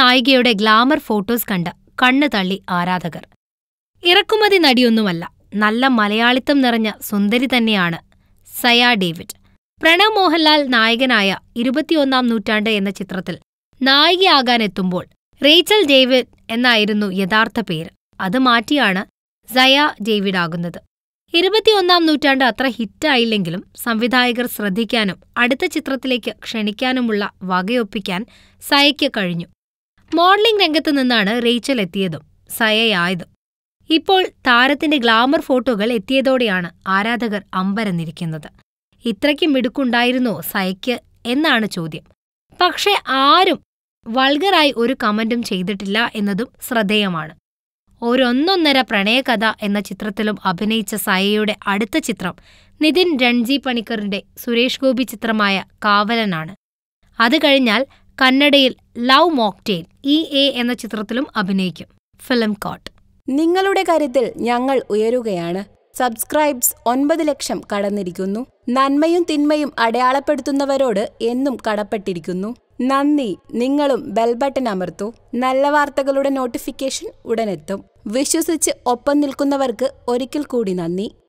നായികയുടെ glamour photos കണ്ട് കണ്ണു തള്ളി ആരാധകർ ഇറക്കുമതി നടിയൊന്നുമല്ല നല്ല മലയാളിത്തം നിറഞ്ഞ സുന്ദരി തന്നെയാണ് സയ ഡേവിഡ് പ്രണവ് മോഹൻലാൽ നായകനായ ഇരുപത്തിയൊന്നാം നൂറ്റാണ്ട് എന്ന ചിത്രത്തിൽ നായികയാകാനെത്തുമ്പോൾ റേച്ചൽ ഡേവിഡ് എന്നായിരുന്നു യഥാർത്ഥ പേര് അത് മാറ്റിയാണ് സയ ഡേവിഡ് ആകുന്നത് ഇരുപത്തിയൊന്നാം നൂറ്റാണ്ട് അത്ര ഹിറ്റായില്ലെങ്കിലും സംവിധായകർ ശ്രദ്ധിക്കാനും അടുത്ത ചിത്രത്തിലേക്ക് ക്ഷണിക്കാനുമുള്ള വകയൊപ്പിക്കാൻ സയയ്ക്ക് കഴിഞ്ഞു മോഡലിംഗ് രംഗത്ത് നിന്നാണ് റേച്ചൽ എത്തിയതും സയയായതും ഇപ്പോൾ താരത്തിന്റെ ഗ്ലാമർ ഫോട്ടോകൾ എത്തിയതോടെയാണ് ആരാധകർ അമ്പരന്നിരിക്കുന്നത് ഇത്രയ്ക്കും മിടുക്കുണ്ടായിരുന്നോ സയയ്ക്ക് എന്നാണ് ചോദ്യം പക്ഷേ ആരും വൾഗറായി ഒരു കമന്റും ചെയ്തിട്ടില്ല എന്നതും ശ്രദ്ധേയമാണ് ഒരൊന്നൊന്നര പ്രണയകഥ എന്ന ചിത്രത്തിലും അഭിനയിച്ച സയയുടെ അടുത്ത ചിത്രം നിതിൻ രൺജി പണിക്കറിന്റെ സുരേഷ് ഗോപി ചിത്രമായ കാവലനാണ് അത് കഴിഞ്ഞാൽ കന്നഡയിൽ ലവ് മോക്ടെയിൽ ഇ എ എന്ന ചിത്രത്തിലും അഭിനയിക്കും ഫിലിം കോട്ട് നിങ്ങളുടെ കാര്യത്തിൽ ഞങ്ങൾ ഉയരുകയാണ് സബ്സ്ക്രൈബ്സ് ഒൻപത് ലക്ഷം കടന്നിരിക്കുന്നു നന്മയും തിന്മയും അടയാളപ്പെടുത്തുന്നവരോട് എന്നും കടപ്പെട്ടിരിക്കുന്നു നന്ദി നിങ്ങളും ബെൽ ബട്ടൺ അമർത്തു നല്ല വാർത്തകളുടെ നോട്ടിഫിക്കേഷൻ ഉടനെത്തും വിശ്വസിച്ച് ഒപ്പം നിൽക്കുന്നവർക്ക് ഒരിക്കൽ കൂടി നന്ദി